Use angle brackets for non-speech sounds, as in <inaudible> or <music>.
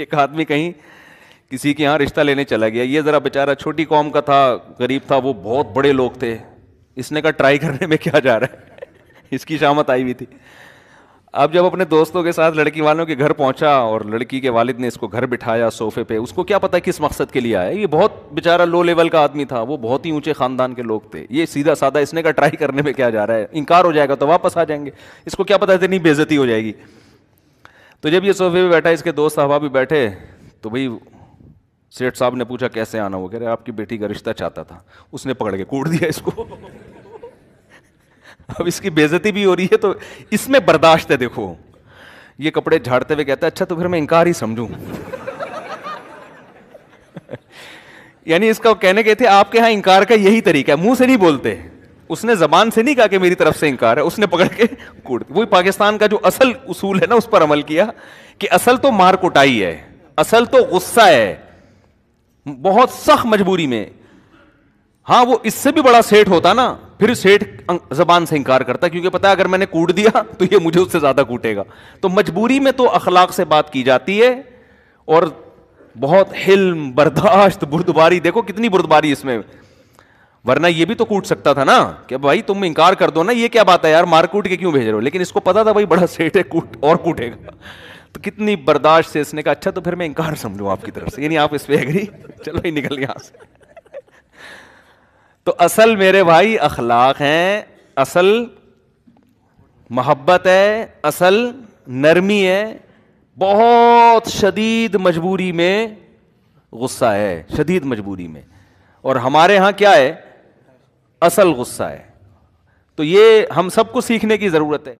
एक आदमी कहीं किसी के यहाँ रिश्ता लेने चला गया ये ज़रा बेचारा छोटी कौम का था गरीब था वो बहुत बड़े लोग थे इसने कहा ट्राई करने में क्या जा रहा है <laughs> इसकी शामत आई हुई थी अब जब अपने दोस्तों के साथ लड़की वालों के घर पहुंचा और लड़की के वालिद ने इसको घर बिठाया सोफे पे उसको क्या पता किस मकसद के लिए आया ये बहुत बेचारा लो लेवल का आदमी था वो बहुत ही ऊंचे खानदान के लोग थे ये सीधा साधा इसने का ट्राई करने में क्या जा रहा है इनकार हो जाएगा तो वापस आ जाएंगे इसको क्या पता इतनी बेजती हो जाएगी तो जब ये सोफे पे बैठा इसके दोस्त साहबा भी बैठे तो भाई सेठ साहब ने पूछा कैसे आना वो कह रहे आपकी बेटी का रिश्ता चाहता था उसने पकड़ के कूट दिया इसको <laughs> अब इसकी बेजती भी हो रही है तो इसमें बर्दाश्त है देखो ये कपड़े झाड़ते हुए कहता है अच्छा तो फिर मैं इनकार ही समझूं <laughs> यानी इसका कहने के थे आपके यहां इनकार का यही तरीका है मुंह से नहीं बोलते उसने जबान से नहीं कहा कि मेरी तरफ से इंकार है उसने पकड़ के कूट वही पाकिस्तान का जो असल उसूल है ना उस पर अमल किया कि असल तो मार कुटाई है असल तो गुस्सा है बहुत सख्त मजबूरी में हाँ वो इससे भी बड़ा सेठ होता ना फिर सेठ अं- जबान से इंकार करता क्योंकि पता है अगर मैंने कूट दिया तो ये मुझे उससे ज्यादा कूटेगा तो मजबूरी में तो अखलाक से बात की जाती है और बहुत हिल्म बर्दाश्त बुरदबारी देखो कितनी बुरदबारी इसमें वरना ये भी तो कूट सकता था ना कि भाई तुम इंकार कर दो ना ये क्या बात है यार मार कूट के क्यों भेज रहे हो लेकिन इसको पता था भाई बड़ा सेठ है कूट और कूटेगा तो कितनी बर्दाश्त से इसने कहा अच्छा तो फिर मैं इंकार समझू आपकी तरफ से यानी आप इस पर एग्री चलो ही निकल यहां से तो असल मेरे भाई अखलाक हैं असल मोहब्बत है असल नरमी है बहुत शदीद मजबूरी में गुस्सा है शदीद मजबूरी में और हमारे यहां क्या है असल गुस्सा है तो ये हम सबको सीखने की ज़रूरत है